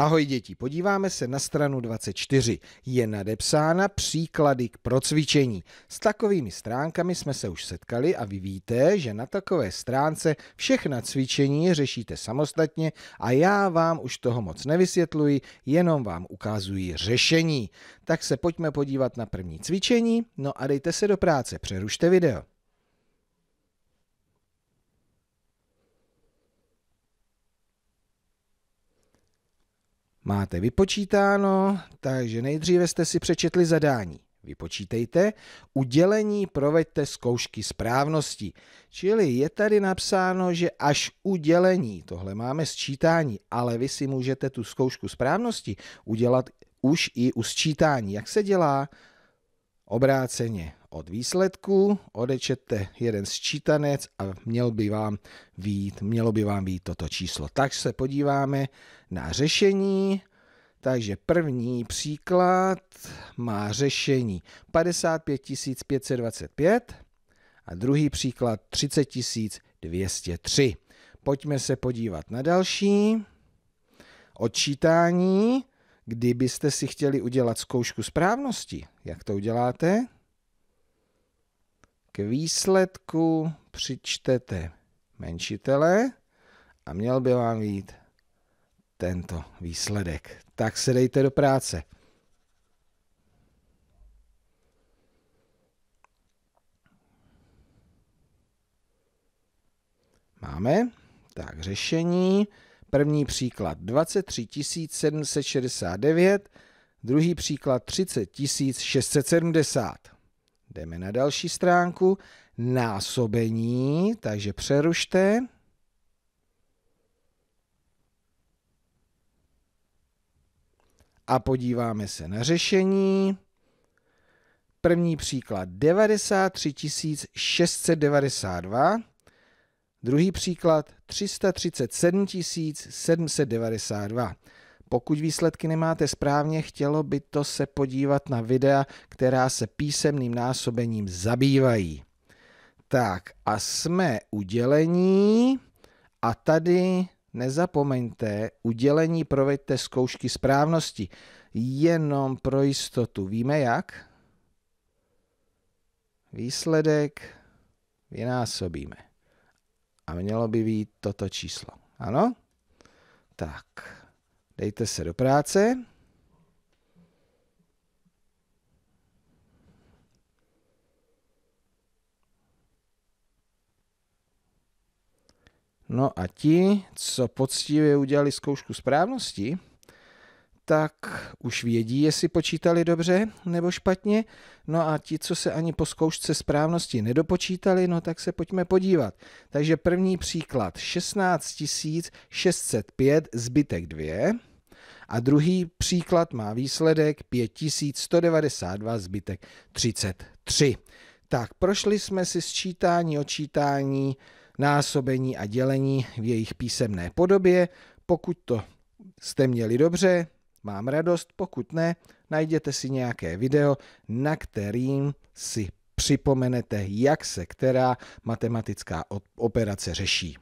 Ahoj děti, podíváme se na stranu 24. Je nadepsána příklady k procvičení. S takovými stránkami jsme se už setkali a vy víte, že na takové stránce všechna cvičení řešíte samostatně a já vám už toho moc nevysvětluji, jenom vám ukazuji řešení. Tak se pojďme podívat na první cvičení, no a dejte se do práce, přerušte video. máte vypočítáno, takže nejdříve jste si přečetli zadání. Vypočítejte, udělení proveďte zkoušky správnosti. Čili je tady napsáno, že až udělení, tohle máme sčítání, ale vy si můžete tu zkoušku správnosti udělat už i u sčítání. Jak se dělá? Obráceně od výsledku, odečete jeden sčítanec a měl by vám vít, mělo by vám být toto číslo. Tak se podíváme na řešení takže první příklad má řešení 55 525 a druhý příklad 30 203. Pojďme se podívat na další. Odčítání. Kdybyste si chtěli udělat zkoušku správnosti, jak to uděláte? K výsledku přičtete menšitele a měl by vám být tento výsledek. Tak se dejte do práce. Máme tak řešení. První příklad 23 769, druhý příklad 30 670. Jdeme na další stránku. Násobení, takže přerušte. a podíváme se na řešení. První příklad 93 692, druhý příklad 337 792. Pokud výsledky nemáte správně, chtělo by to se podívat na videa, která se písemným násobením zabývají. Tak a jsme udělení a tady Nezapomeňte, udělení proveďte zkoušky správnosti. Jenom pro jistotu. Víme jak? Výsledek vynásobíme. A mělo by být toto číslo. Ano? Tak, dejte se do práce. No a ti, co poctivě udělali zkoušku správnosti, tak už vědí, jestli počítali dobře nebo špatně. No a ti, co se ani po zkoušce správnosti nedopočítali, no tak se pojďme podívat. Takže první příklad 16 605 zbytek 2 a druhý příklad má výsledek 5192 zbytek 33. Tak prošli jsme si sčítání, očítání, násobení a dělení v jejich písemné podobě. Pokud to jste měli dobře, mám radost, pokud ne, najděte si nějaké video, na kterým si připomenete, jak se která matematická operace řeší.